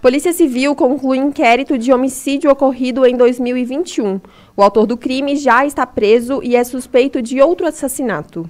Polícia Civil conclui inquérito de homicídio ocorrido em 2021. O autor do crime já está preso e é suspeito de outro assassinato.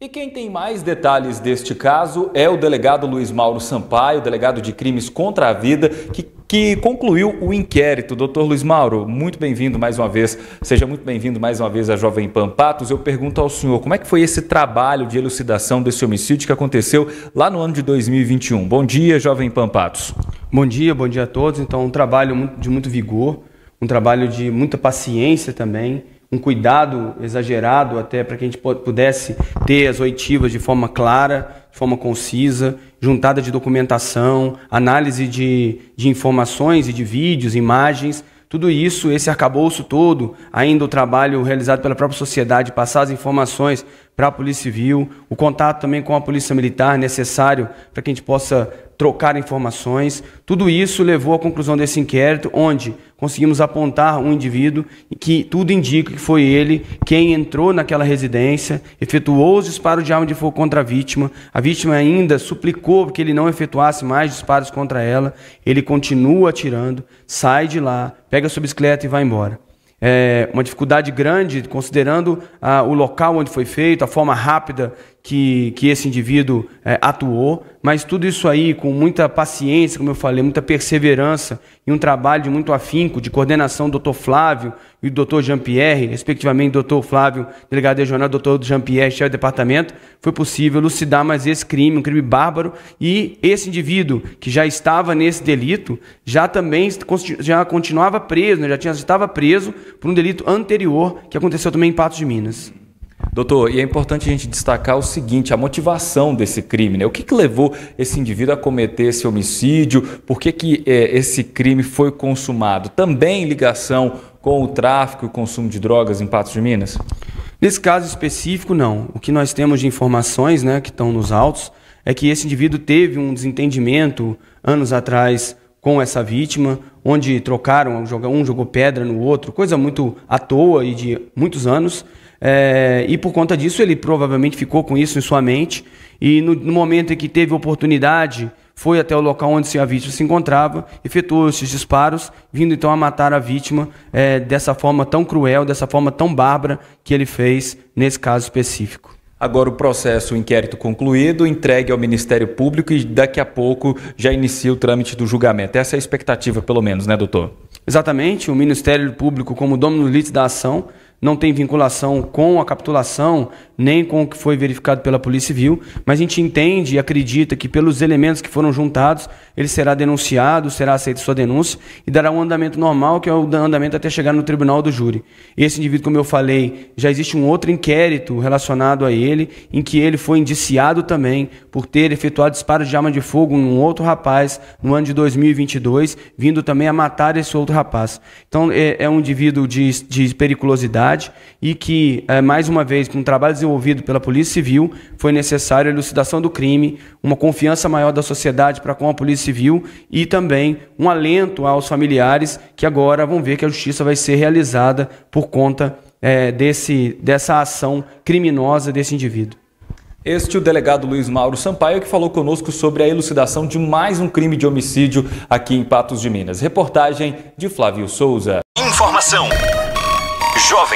E quem tem mais detalhes deste caso é o delegado Luiz Mauro Sampaio, delegado de crimes contra a vida, que, que concluiu o inquérito. Doutor Luiz Mauro, muito bem-vindo mais uma vez. Seja muito bem-vindo mais uma vez à Jovem Pan Patos. Eu pergunto ao senhor, como é que foi esse trabalho de elucidação desse homicídio que aconteceu lá no ano de 2021? Bom dia, Jovem Pan Patos. Bom dia, bom dia a todos. Então, um trabalho de muito vigor, um trabalho de muita paciência também, um cuidado exagerado até para que a gente pudesse ter as oitivas de forma clara, de forma concisa, juntada de documentação, análise de, de informações e de vídeos, imagens. Tudo isso, esse arcabouço todo, ainda o trabalho realizado pela própria sociedade, passar as informações para a Polícia Civil, o contato também com a Polícia Militar necessário para que a gente possa trocar informações. Tudo isso levou à conclusão desse inquérito, onde conseguimos apontar um indivíduo que tudo indica que foi ele quem entrou naquela residência, efetuou os disparos de arma de fogo contra a vítima. A vítima ainda suplicou que ele não efetuasse mais disparos contra ela. Ele continua atirando, sai de lá, pega sua bicicleta e vai embora. É uma dificuldade grande, considerando ah, o local onde foi feito, a forma rápida que, que esse indivíduo é, atuou, mas tudo isso aí com muita paciência, como eu falei, muita perseverança e um trabalho de muito afinco, de coordenação do Dr. Flávio e do Dr. Jean-Pierre, respectivamente, Dr. Flávio, delegado regional, Dr. Jean-Pierre, chefe do departamento, foi possível elucidar mais esse crime, um crime bárbaro, e esse indivíduo que já estava nesse delito, já também já continuava preso, né? já, tinha, já estava preso por um delito anterior que aconteceu também em Patos de Minas. Doutor, e é importante a gente destacar o seguinte: a motivação desse crime, né? O que, que levou esse indivíduo a cometer esse homicídio? Por que, que é, esse crime foi consumado? Também ligação com o tráfico e o consumo de drogas em Patos de Minas? Nesse caso específico, não. O que nós temos de informações né, que estão nos autos é que esse indivíduo teve um desentendimento anos atrás com essa vítima, onde trocaram, um jogou pedra no outro, coisa muito à toa e de muitos anos. É, e por conta disso, ele provavelmente ficou com isso em sua mente. E no, no momento em que teve oportunidade, foi até o local onde a vítima se encontrava, efetuou esses disparos, vindo então a matar a vítima é, dessa forma tão cruel, dessa forma tão bárbara que ele fez nesse caso específico. Agora o processo, o inquérito concluído, entregue ao Ministério Público e daqui a pouco já inicia o trâmite do julgamento. Essa é a expectativa, pelo menos, né, doutor? Exatamente. O Ministério Público, como domínio litis da ação, não tem vinculação com a capitulação, nem com o que foi verificado pela Polícia Civil, mas a gente entende e acredita que pelos elementos que foram juntados, ele será denunciado, será aceita sua denúncia e dará um andamento normal, que é o andamento até chegar no tribunal do júri. Esse indivíduo, como eu falei, já existe um outro inquérito relacionado a ele, em que ele foi indiciado também por ter efetuado disparo de arma de fogo em um outro rapaz no ano de 2022, vindo também a matar esse outro rapaz. Então, é, é um indivíduo de, de periculosidade, e que, eh, mais uma vez, com um trabalho desenvolvido pela Polícia Civil, foi necessário a elucidação do crime, uma confiança maior da sociedade para com a Polícia Civil e também um alento aos familiares que agora vão ver que a justiça vai ser realizada por conta é, desse, dessa ação criminosa desse indivíduo. Este é o delegado Luiz Mauro Sampaio que falou conosco sobre a elucidação de mais um crime de homicídio aqui em Patos de Minas. Reportagem de Flávio Souza. Informação. Jovem